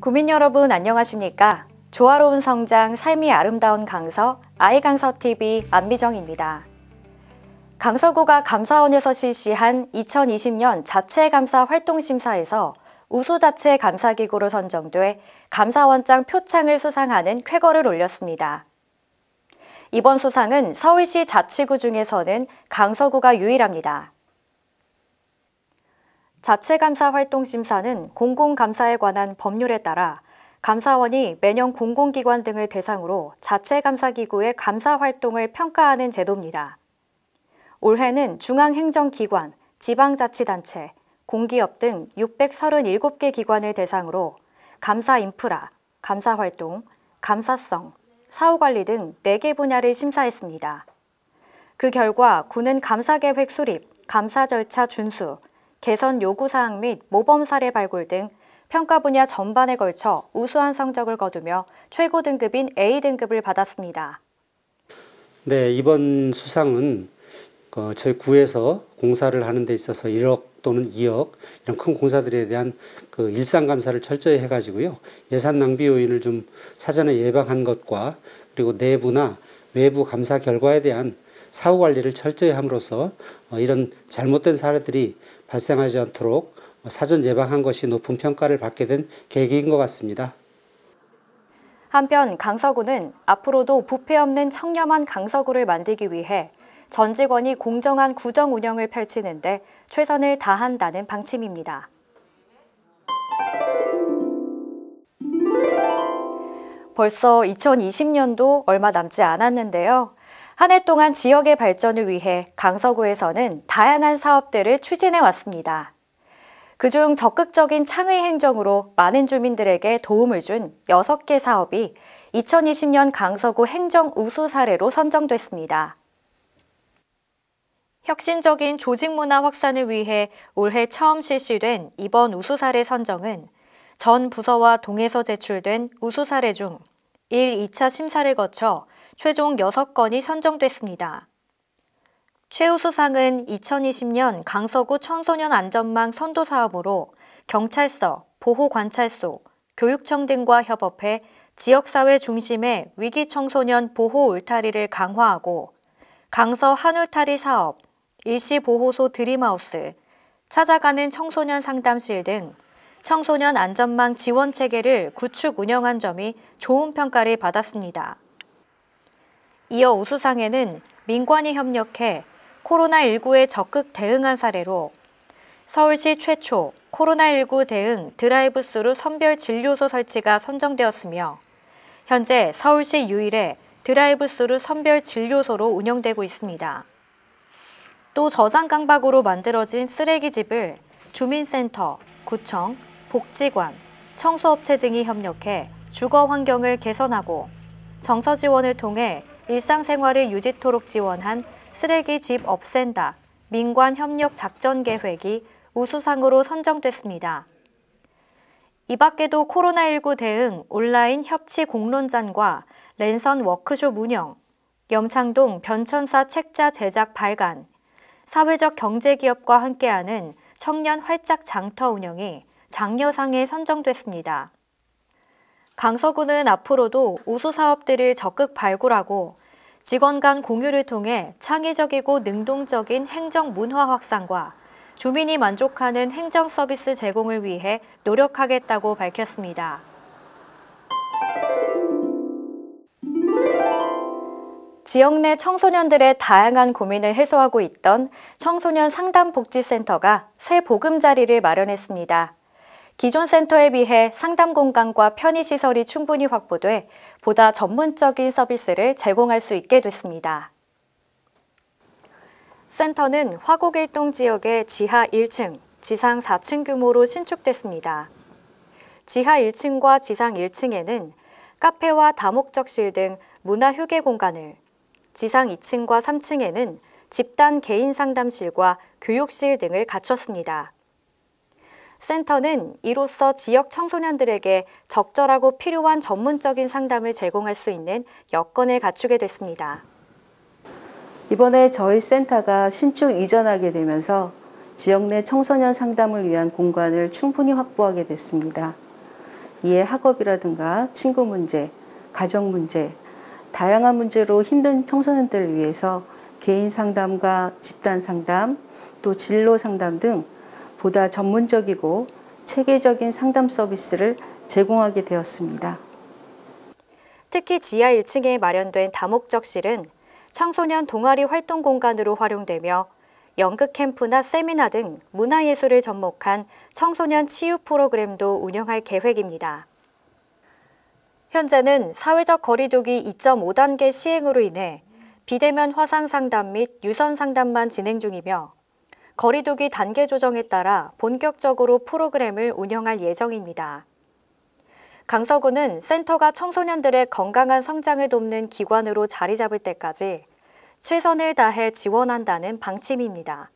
구민 여러분 안녕하십니까? 조화로운 성장, 삶이 아름다운 강서, 아이강서TV 안미정입니다. 강서구가 감사원에서 실시한 2020년 자체감사 활동심사에서 우수자체 감사기구로 선정돼 감사원장 표창을 수상하는 쾌거를 올렸습니다. 이번 수상은 서울시 자치구 중에서는 강서구가 유일합니다. 자체감사 활동 심사는 공공감사에 관한 법률에 따라 감사원이 매년 공공기관 등을 대상으로 자체감사기구의 감사 활동을 평가하는 제도입니다. 올해는 중앙행정기관, 지방자치단체, 공기업 등 637개 기관을 대상으로 감사 인프라, 감사 활동, 감사성, 사후관리 등 4개 분야를 심사했습니다. 그 결과 군은 감사계획 수립, 감사 절차 준수, 개선 요구사항 및 모범 사례 발굴 등 평가 분야 전반에 걸쳐 우수한 성적을 거두며 최고 등급인 A등급을 받았습니다. 네, 이번 수상은 어, 저희 구에서 공사를 하는 데 있어서 1억 또는 2억 이런 큰 공사들에 대한 그 일상 감사를 철저히 해가지고요 예산 낭비 요인을 좀 사전에 예방한 것과 그리고 내부나 외부 감사 결과에 대한 사후 관리를 철저히 함으로써 어, 이런 잘못된 사례들이 발생하지 않도록 어, 사전 예방한 것이 높은 평가를 받게 된 계기인 것 같습니다. 한편 강서구는 앞으로도 부패 없는 청렴한 강서구를 만들기 위해 전 직원이 공정한 구정 운영을 펼치는데 최선을 다한다는 방침입니다. 벌써 2020년도 얼마 남지 않았는데요. 한해 동안 지역의 발전을 위해 강서구에서는 다양한 사업들을 추진해 왔습니다. 그 중 적극적인 창의 행정으로 많은 주민들에게 도움을 준 6개 사업이 2020년 강서구 행정 우수 사례로 선정됐습니다. 혁신적인 조직 문화 확산을 위해 올해 처음 실시된 이번 우수 사례 선정은 전 부서와 동에서 제출된 우수 사례 중 1, 2차 심사를 거쳐 최종 6건이 선정됐습니다. 최우수상은 2020년 강서구 청소년 안전망 선도 사업으로 경찰서, 보호관찰소, 교육청 등과 협업해 지역사회 중심의 위기 청소년 보호 울타리를 강화하고 강서 한울타리 사업, 일시보호소 드림하우스, 찾아가는 청소년 상담실 등 청소년 안전망 지원 체계를 구축 운영한 점이 좋은 평가를 받았습니다. 이어 우수상에는 민관이 협력해 코로나19에 적극 대응한 사례로 서울시 최초 코로나19 대응 드라이브 스루 선별 진료소 설치가 선정되었으며 현재 서울시 유일의 드라이브 스루 선별 진료소로 운영되고 있습니다. 또 저장 강박으로 만들어진 쓰레기집을 주민센터, 구청, 복지관, 청소업체 등이 협력해 주거 환경을 개선하고 정서 지원을 통해 일상생활을 유지토록 지원한 쓰레기 집 없앤다 민관 협력 작전 계획이 우수상으로 선정됐습니다. 이 밖에도 코로나19 대응 온라인 협치 공론장과 랜선 워크숍 운영, 염창동 변천사 책자 제작 발간, 사회적 경제기업과 함께하는 청년 활짝 장터 운영이 장려상에 선정됐습니다. 강서구는 앞으로도 우수 사업들을 적극 발굴하고 직원 간 공유를 통해 창의적이고 능동적인 행정 문화 확산과 주민이 만족하는 행정 서비스 제공을 위해 노력하겠다고 밝혔습니다. 지역 내 청소년들의 다양한 고민을 해소하고 있던 청소년 상담복지센터가 새 보금자리를 마련했습니다. 기존 센터에 비해 상담 공간과 편의시설이 충분히 확보돼 보다 전문적인 서비스를 제공할 수 있게 됐습니다. 센터는 화곡일동 지역의 지하 1층, 지상 4층 규모로 신축됐습니다. 지하 1층과 지상 1층에는 카페와 다목적실 등 문화 휴게 공간을, 지상 2층과 3층에는 집단 개인 상담실과 교육실 등을 갖췄습니다. 센터는 이로써 지역 청소년들에게 적절하고 필요한 전문적인 상담을 제공할 수 있는 여건을 갖추게 됐습니다. 이번에 저희 센터가 신축 이전하게 되면서 지역 내 청소년 상담을 위한 공간을 충분히 확보하게 됐습니다. 이에 학업이라든가 친구 문제, 가정 문제, 다양한 문제로 힘든 청소년들을 위해서 개인 상담과 집단 상담, 또 진로 상담 등 보다 전문적이고 체계적인 상담 서비스를 제공하게 되었습니다. 특히 지하 1층에 마련된 다목적실은 청소년 동아리 활동 공간으로 활용되며 연극 캠프나 세미나 등 문화예술을 접목한 청소년 치유 프로그램도 운영할 계획입니다. 현재는 사회적 거리두기 2.5단계 시행으로 인해 비대면 화상 상담 및 유선 상담만 진행 중이며 거리두기 단계 조정에 따라 본격적으로 프로그램을 운영할 예정입니다. 강서구는 센터가 청소년들의 건강한 성장을 돕는 기관으로 자리 잡을 때까지 최선을 다해 지원한다는 방침입니다.